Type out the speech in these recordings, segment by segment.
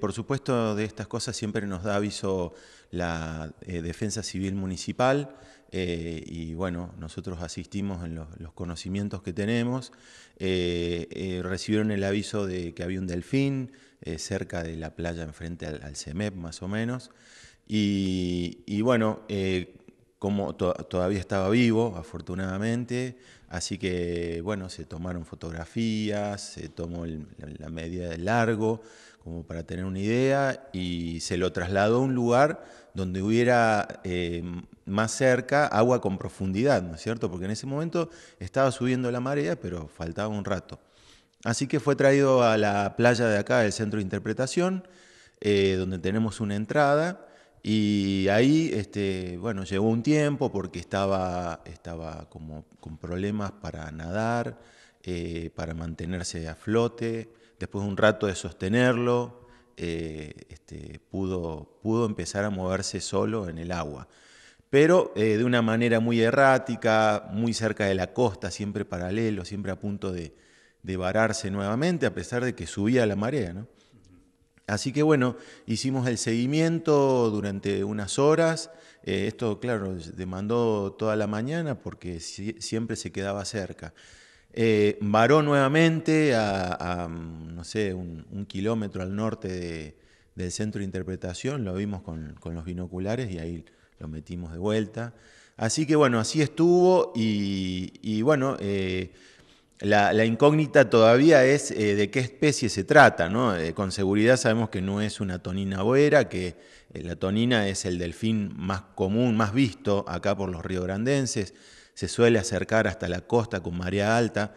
Por supuesto, de estas cosas siempre nos da aviso la eh, Defensa Civil Municipal eh, y bueno, nosotros asistimos en los, conocimientos que tenemos. Eh, recibieron el aviso de que había un delfín cerca de la playa enfrente al, al CEMEP más o menos. Y, bueno, como todavía estaba vivo, afortunadamente, así que bueno, se tomaron fotografías, se tomó la, la medida de largo como para tener una idea, y se lo trasladó a un lugar donde hubiera eh, más cerca agua con profundidad, ¿no es cierto? Porque en ese momento estaba subiendo la marea, pero faltaba un rato. Así que fue traído a la playa de acá, el centro de interpretación, eh, donde tenemos una entrada y ahí, este, bueno, llegó un tiempo porque estaba, como con problemas para nadar, eh, para mantenerse a flote. Después de un rato de sostenerlo, eh, este, pudo, empezar a moverse solo en el agua. Pero eh, de una manera muy errática, muy cerca de la costa, siempre paralelo, siempre a punto de, de vararse nuevamente, a pesar de que subía la marea, ¿no? Así que bueno, hicimos el seguimiento durante unas horas. Eh, esto, claro, demandó toda la mañana porque siempre se quedaba cerca. Eh, varó nuevamente a, mm, no sé, un, kilómetro al norte del centro de interpretación, lo vimos con, los binoculares y ahí lo metimos de vuelta. Así que bueno, así estuvo y, bueno, eh, la, incógnita todavía es eh, de qué especie se trata, ¿no? Eh, con seguridad sabemos que no es una tonina boera, que eh, la tonina es el delfín más común, más visto acá por los grandenses, se suele acercar hasta la costa con marea alta,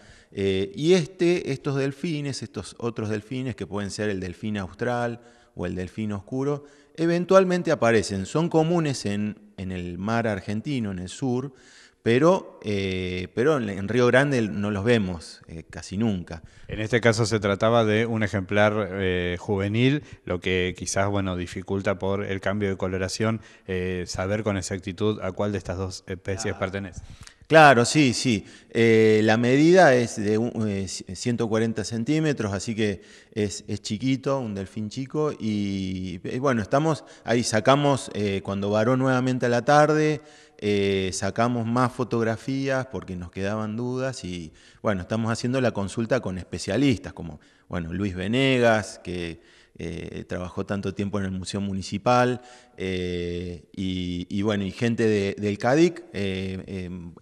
y este, estos delfines, estos otros delfines que pueden ser el delfín austral o el delfín oscuro, eventualmente aparecen, son comunes en, en el mar argentino, en el sur, pero, eh, pero en Río Grande no los vemos eh, casi nunca. En este caso se trataba de un ejemplar eh, juvenil, lo que quizás bueno, dificulta por el cambio de coloración saber con exactitud a cuál de estas dos especies ah. pertenece. Claro, sí, sí. la medida es de 140 centímetros, así que es, chiquito, un delfín chico. Y, bueno, estamos ahí, sacamos cuando varó nuevamente a la tarde, eh, sacamos más fotografías porque nos quedaban dudas y bueno, estamos haciendo la consulta con especialistas como bueno, Luis Venegas, que eh, trabajó tanto tiempo en el Museo Municipal, eh, y, bueno, y gente del CADIC, en,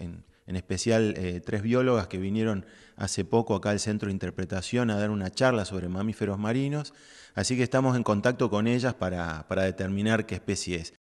especial tres biólogas que vinieron hace poco acá al Centro de Interpretación a dar una charla sobre mamíferos marinos, así que estamos en contacto con ellas para, para determinar qué especie es.